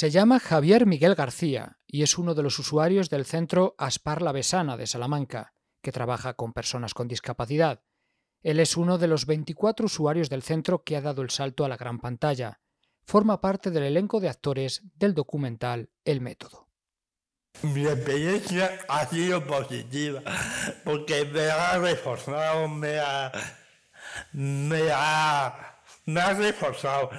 Se llama Javier Miguel García y es uno de los usuarios del centro Aspar La Besana de Salamanca, que trabaja con personas con discapacidad. Él es uno de los 24 usuarios del centro que ha dado el salto a la gran pantalla. Forma parte del elenco de actores del documental El Método. Mi experiencia ha sido positiva, porque me ha reforzado, me ha, me ha, me ha reforzado,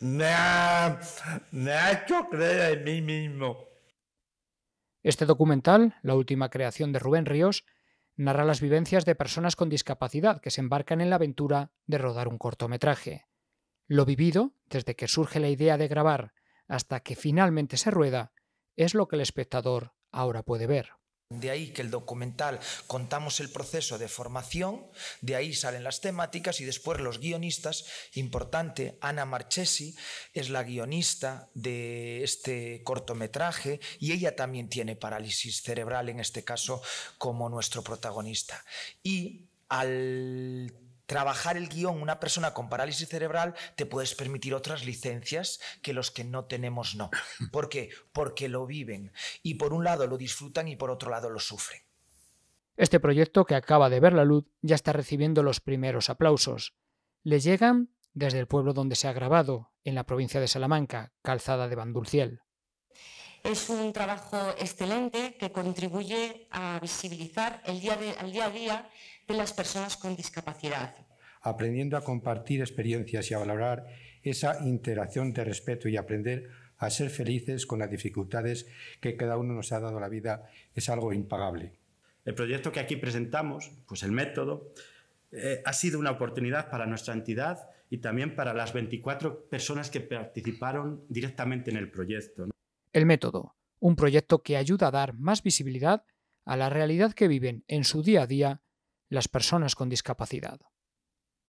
me hecho creer en mí mismo. Este documental, la última creación de Rubén Ríos, narra las vivencias de personas con discapacidad que se embarcan en la aventura de rodar un cortometraje. Lo vivido, desde que surge la idea de grabar hasta que finalmente se rueda, es lo que el espectador ahora puede ver. De ahí que el documental contamos el proceso de formación, de ahí salen las temáticas y después los guionistas. Importante, Ana Marchesi es la guionista de este cortometraje y ella también tiene parálisis cerebral, en este caso como nuestro protagonista. Y al trabajar el guión, una persona con parálisis cerebral, te puedes permitir otras licencias que los que no tenemos no. ¿Por qué? Porque lo viven y por un lado lo disfrutan y por otro lado lo sufren. Este proyecto que acaba de ver la luz ya está recibiendo los primeros aplausos. Le llegan desde el pueblo donde se ha grabado, en la provincia de Salamanca, Calzada de Bandulciel. Es un trabajo excelente que contribuye a visibilizar el día, a día de las personas con discapacidad. Aprendiendo a compartir experiencias y a valorar esa interacción de respeto y aprender a ser felices con las dificultades que cada uno nos ha dado la vida es algo impagable. El proyecto que aquí presentamos, pues el método, eh, ha sido una oportunidad para nuestra entidad y también para las 24 personas que participaron directamente en el proyecto. El método, un proyecto que ayuda a dar más visibilidad a la realidad que viven en su día a día las personas con discapacidad.